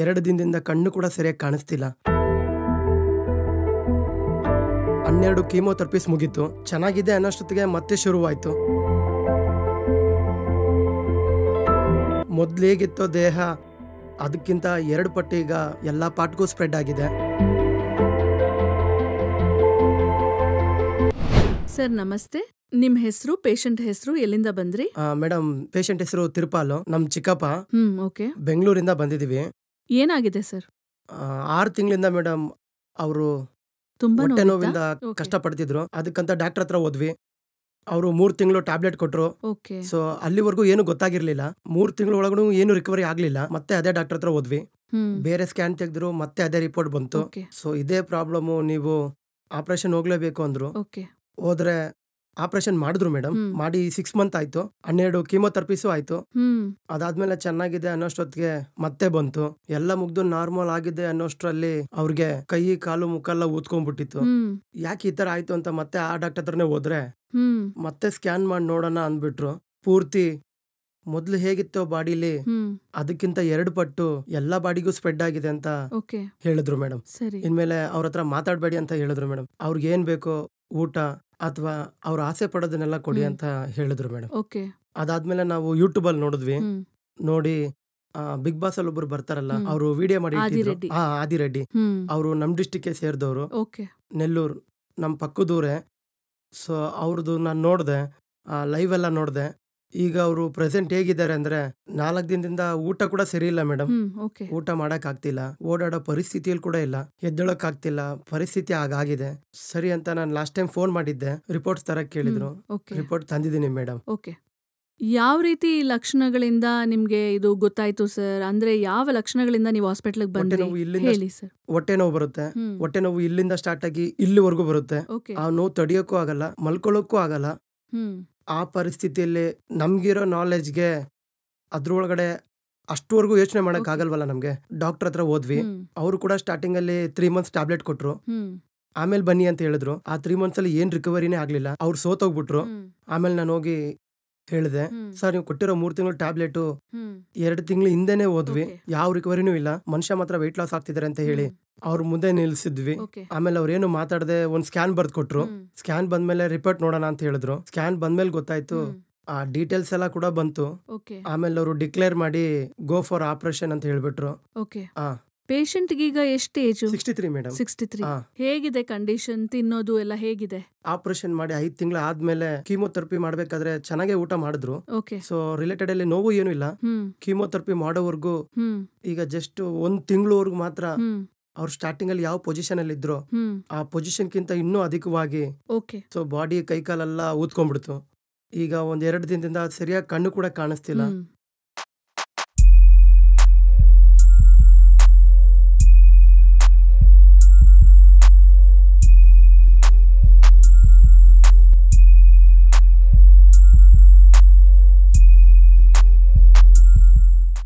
ಎರಡು ದಿನದಿಂದ ಕಣ್ಣು ಕೂಡ ಸರಿಯಾಗಿ ಕಾಣಿಸ್ತಿಲ್ಲ ಹನ್ನೆರಡು ಕೀಮೋಥೆರಪಿಸ್ ಮುಗೀತು ಚೆನ್ನಾಗಿದೆ ಅನ್ನೋಷ್ಟೊತ್ತಿಗೆ ಮತ್ತೆ ಶುರುವಾಯಿತು ಮೊದ್ಲು ಹೇಗಿತ್ತು ದೇಹ ಅದಕ್ಕಿಂತ ಎರಡು ಪಟ್ಟು ಈಗ ಎಲ್ಲ ಪಾರ್ಟ್ಗೂ ಸ್ಪ್ರೆಡ್ ಆಗಿದೆ ಸರ್ ನಮಸ್ತೆ ನಿಮ್ ಹೆಸರು ಪೇಷಂಟ್ ಹೆಸರು ಎಲ್ಲಿಂದ ಬಂದ್ರಿ ಮೇಡಮ್ ಪೇಷಂಟ್ ಹೆಸರು ತಿರುಪಾಲು ನಮ್ ಚಿಕ್ಕಪ್ಪ ಓಕೆ ಬೆಂಗಳೂರಿಂದ ಬಂದಿದೀವಿ ಏನಾಗಿದೆ ಸರ್ ಆರು ತಿಂಗಳಿಂದ ಮೇಡಮ್ ಅವರು ತುಂಬಾ ಹೊಟ್ಟೆ ನೋವಿಂದ ಪಡ್ತಿದ್ರು ಅದಕ್ಕಂತ ಡಾಕ್ಟರ್ ಹತ್ರ ಹೋದ್ವಿ ಅವರು ಮೂರು ತಿಂಗಳು ಟ್ಯಾಬ್ಲೆಟ್ ಕೊಟ್ಟರು ಸೊ ಅಲ್ಲಿವರೆಗೂ ಏನು ಗೊತ್ತಾಗಿರ್ಲಿಲ್ಲ ಮೂರು ತಿಂಗಳ ಒಳಗೂ ಏನು ರಿಕವರಿ ಆಗ್ಲಿಲ್ಲ ಮತ್ತೆ ಅದೇ ಡಾಕ್ಟರ್ ಹತ್ರ ಹೋದ್ವಿ ಬೇರೆ ಸ್ಕ್ಯಾನ್ ತೆಗೆದ್ರು ಮತ್ತೆ ಅದೇ ರಿಪೋರ್ಟ್ ಬಂತು ಸೊ ಇದೇ ಪ್ರಾಬ್ಲಮ್ ನೀವು ಆಪರೇಷನ್ ಹೋಗ್ಲೇಬೇಕು ಅಂದ್ರು ಹೋದ್ರೆ ಆಪರೇಷನ್ ಮಾಡಿದ್ರು ಮೇಡಮ್ ಮಾಡಿ ಸಿಕ್ಸ್ ಮಂತ್ ಆಯ್ತು ಹನ್ನೆರಡು ಕೀಮೋಥೆರಪಿಸು ಆಯ್ತು ಅದಾದ್ಮೇಲೆ ಚೆನ್ನಾಗಿದೆ ಅನ್ನೋಷ್ಟೊತ್ತಿಗೆ ಮತ್ತೆ ಬಂತು ಎಲ್ಲ ಮುಗ್ದು ನಾರ್ಮಲ್ ಆಗಿದೆ ಅನ್ನೋಷ್ಟರಲ್ಲಿ ಅವ್ರಿಗೆ ಕೈ ಕಾಲು ಎಲ್ಲ ಊದ್ಕೊಂಡ್ಬಿಟ್ಟಿತ್ತು ಯಾಕೆ ಈ ತರ ಆಯ್ತು ಅಂತ ಮತ್ತೆ ಆ ಡಾಕ್ಟರ್ ಹತ್ರನೇ ಹೋದ್ರೆ ಮತ್ತೆ ಸ್ಕ್ಯಾನ್ ಮಾಡಿ ನೋಡೋಣ ಅಂದ್ಬಿಟ್ರು ಪೂರ್ತಿ ಮೊದ್ಲು ಹೇಗಿತ್ತು ಬಾಡಿಲಿ ಅದಕ್ಕಿಂತ ಎರಡು ಪಟ್ಟು ಎಲ್ಲಾ ಬಾಡಿಗೂ ಸ್ಪ್ರೆಡ್ ಆಗಿದೆ ಅಂತ ಹೇಳಿದ್ರು ಮೇಡಮ್ ಇನ್ಮೇಲೆ ಅವ್ರ ಹತ್ರ ಮಾತಾಡಬೇಡಿ ಅಂತ ಹೇಳಿದ್ರು ಮೇಡಮ್ ಅವ್ರಿಗೆ ಏನ್ ಬೇಕೋ ಊಟ ಅಥವಾ ಅವ್ರು ಆಸೆ ಪಡೋದನ್ನೆಲ್ಲ ಕೊಡಿ ಅಂತ ಹೇಳಿದ್ರು ಮೇಡಮ್ ಓಕೆ ಅದಾದ್ಮೇಲೆ ನಾವು ಯೂಟ್ಯೂಬ್ ಅಲ್ಲಿ ನೋಡಿದ್ವಿ ನೋಡಿ ಬಿಗ್ ಬಾಸ್ ಅಲ್ಲಿ ಒಬ್ರು ಬರ್ತಾರಲ್ಲ ಅವರು ವಿಡಿಯೋ ಮಾಡಿ ಹಾ ಆದಿರೆಡ್ಡಿ ಅವರು ನಮ್ ಡಿಸ್ಟಿಕ್ ಸೇರಿದವರು ನೆಲ್ಲೂರು ನಮ್ ಪಕ್ಕದೂರೇ ಸೊ ಅವ್ರದ್ದು ನಾನು ನೋಡಿದೆ ಲೈವ್ ಎಲ್ಲ ನೋಡಿದೆ ಈಗ ಅವರು ಪ್ರೆಸೆಂಟ್ ಹೇಗಿದ್ದಾರೆ ಅಂದ್ರೆ ನಾಲ್ಕು ದಿನದಿಂದ ಊಟ ಕೂಡ ಸರಿ ಇಲ್ಲ ಮೇಡಮ್ ಊಟ ಮಾಡಕ್ ಆಗ್ತಿಲ್ಲ ಓಡಾಡೋ ಪರಿಸ್ಥಿತಿಯಲ್ಲಿ ಕೂಡ ಇಲ್ಲ ಎದ್ದೊಳಕ್ ಆಗ್ತಿಲ್ಲ ಪರಿಸ್ಥಿತಿ ಆಗಾಗಿದೆ ಸರಿ ಅಂತ ನಾನು ಲಾಸ್ಟ್ ಟೈಮ್ ಫೋನ್ ಮಾಡಿದ್ದೆ ರಿಪೋರ್ಟ್ಸ್ ತರ ಕೇಳಿದ್ರು ರಿಪೋರ್ಟ್ ತಂದಿದ್ದೀನಿ ಮೇಡಮ್ ಓಕೆ ಯಾವ ರೀತಿ ಲಕ್ಷಣಗಳಿಂದ ನಿಮ್ಗೆ ಇದು ಗೊತ್ತಾಯ್ತು ಸರ್ ಅಂದ್ರೆ ಯಾವ ಲಕ್ಷಣಗಳಿಂದ ನೀವು ಹಾಸ್ಪಿಟಲ್ ಹೇಳಿ ಸರ್ ಹೊಟ್ಟೆ ನೋವು ಬರುತ್ತೆ ಹೊಟ್ಟೆ ನೋವು ಇಲ್ಲಿಂದ ಸ್ಟಾರ್ಟ್ ಆಗಿ ಇಲ್ಲಿವರೆಗೂ ಬರುತ್ತೆ ಆ ನೋವು ತಡಿಯೋಕ್ಕೂ ಆಗಲ್ಲ ಮಲ್ಕೊಳ್ಳೋಕ್ಕೂ ಆಗಲ್ಲ ಆ ಪರಿಸ್ಥಿತಿಯಲ್ಲಿ ನಮಗಿರೋ ನಾಲೆಜ್ಗೆ ಅದ್ರೊಳಗಡೆ ಅಷ್ಟುವರೆಗೂ ಯೋಚನೆ ಮಾಡಕ್ ಆಗಲ್ವಲ್ಲ ನಮ್ಗೆ ಡಾಕ್ಟರ್ ಹತ್ರ ಹೋದ್ವಿ ಅವರು ಕೂಡ ಸ್ಟಾರ್ಟಿಂಗ್ ಅಲ್ಲಿ ತ್ರೀ ಮಂತ್ಸ್ ಟ್ಯಾಬ್ಲೆಟ್ ಕೊಟ್ರು ಆಮೇಲೆ ಬನ್ನಿ ಅಂತ ಹೇಳಿದ್ರು ಆ ತ್ರೀ ಮಂತ್ಸ್ ಅಲ್ಲಿ ಏನ್ ರಿಕವರಿನೇ ಆಗ್ಲಿಲ್ಲ ಅವ್ರು ಸೋತೋಗ್ಬಿಟ್ರು ಆಮೇಲೆ ನಾನು ಹೋಗಿ ಹೇಳಿದೆ ಸರ್ ನೀವು ಕೊಟ್ಟಿರೋ ಮೂರು ತಿಂಗಳು ಟ್ಯಾಬ್ಲೆಟ್ ಎರಡು ತಿಂಗಳು ಹಿಂದೆನೆ ಹೋದ್ವಿ ಯಾವ ರಿಕವರಿನೂ ಇಲ್ಲ ಮನುಷ್ಯ ಮಾತ್ರ ವೆಯ್ಟ್ ಲಾಸ್ ಆಗ್ತಿದಾರೆ ಅಂತ ಹೇಳಿ ಅವ್ರ ಮುಂದೆ ನಿಲ್ಸಿದ್ವಿ ಆಮೇಲೆ ಅವ್ರು ಏನು ಮಾತಾಡದೆ ಒಂದ್ ಸ್ಕ್ಯಾನ್ ಬರ್ದ್ ಕೊಟ್ರು ಸ್ಕ್ಯಾನ್ ಬಂದ್ಮೇಲೆ ರಿಪೋರ್ಟ್ ನೋಡೋಣ ಅಂತ ಹೇಳಿದ್ರು ಸ್ಕ್ಯಾನ್ ಬಂದ್ಮೇಲೆ ಗೊತ್ತಾಯ್ತು ಆ ಡೀಟೇಲ್ಸ್ ಎಲ್ಲ ಕೂಡ ಬಂತು ಆಮೇಲೆ ಅವರು ಡಿಕ್ಲೇರ್ ಮಾಡಿ ಗೋ ಫಾರ್ ಆಪರೇಷನ್ ಅಂತ ಹೇಳ್ಬಿಟ್ರು ಪೇಷಂಟ್ಗೀಗ ಎಷ್ಟು age sixty three madam sixty three ಹೇಗಿದೆ ಕಂಡೀಷನ್ ತಿನ್ನೋದು ಎಲ್ಲ ಹೇಗಿದೆ ಆಪರೇಷನ್ ಮಾಡಿ ಐದ್ ತಿಂಗಳ ಆದ್ಮೇಲೆ ಕೀಮೋಥೆರಪಿ ಮಾಡ್ಬೇಕಾದ್ರೆ ಚೆನ್ನಾಗೆ ಊಟ ಮಾಡಿದ್ರು ಓಕೆ ಸೊ ರಿಲೇಟೆಡ್ ಅಲ್ಲಿ ನೋವು ಏನು ಇಲ್ಲ ಕೀಮೋಥೆರಪಿ ಮಾಡೋವರೆಗೂ ಈಗ ಜಸ್ಟ್ ಒಂದ್ ತಿಂಗಳವರೆಗೂ ಮಾತ್ರ ಅವ್ರು ಸ್ಟಾರ್ಟಿಂಗ್ ಅಲ್ಲಿ ಯಾವ ಪೊಸಿಷನ್ ಅಲ್ಲಿ ಇದ್ರು ಆ ಪೊಸಿಷನ್ ಗಿಂತ ಇನ್ನೂ ಅಧಿಕವಾಗಿ ಓಕೆ ಸೊ ಬಾಡಿ ಕೈ ಕಾಲೆಲ್ಲ ಊದ್ಕೊಂಡ್ಬಿಡ್ತು ಈಗ ಒಂದ್ ಎರಡು ದಿನದಿಂದ ಸರಿಯಾಗಿ ಕಣ್ಣು ಕೂಡ ಕಾಣಿಸ್ತಿಲ್ಲ